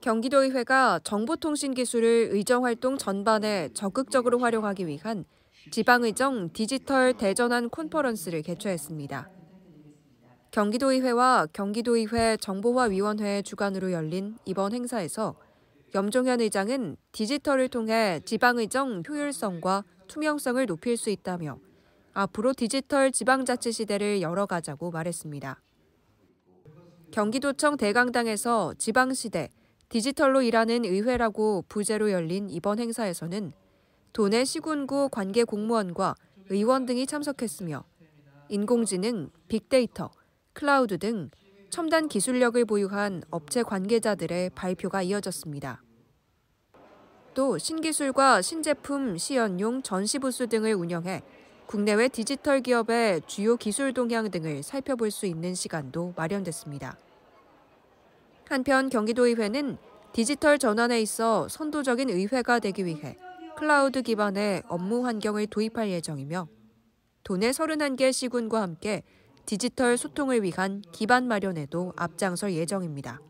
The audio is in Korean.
경기도의회가 정보통신기술을 의정활동 전반에 적극적으로 활용하기 위한 지방의정 디지털 대전환 콘퍼런스를 개최했습니다. 경기도의회와 경기도의회 정보화위원회 주관으로 열린 이번 행사에서 염종현 의장은 디지털을 통해 지방의정 효율성과 투명성을 높일 수 있다며 앞으로 디지털 지방자치 시대를 열어가자고 말했습니다. 경기도청 대강당에서 지방시대 디지털로 일하는 의회라고 부제로 열린 이번 행사에서는 도내 시군구 관계 공무원과 의원 등이 참석했으며 인공지능, 빅데이터, 클라우드 등 첨단 기술력을 보유한 업체 관계자들의 발표가 이어졌습니다. 또 신기술과 신제품 시연용 전시부스 등을 운영해 국내외 디지털 기업의 주요 기술 동향 등을 살펴볼 수 있는 시간도 마련됐습니다. 한편 경기도의회는 디지털 전환에 있어 선도적인 의회가 되기 위해 클라우드 기반의 업무 환경을 도입할 예정이며 도내 31개 시군과 함께 디지털 소통을 위한 기반 마련에도 앞장설 예정입니다.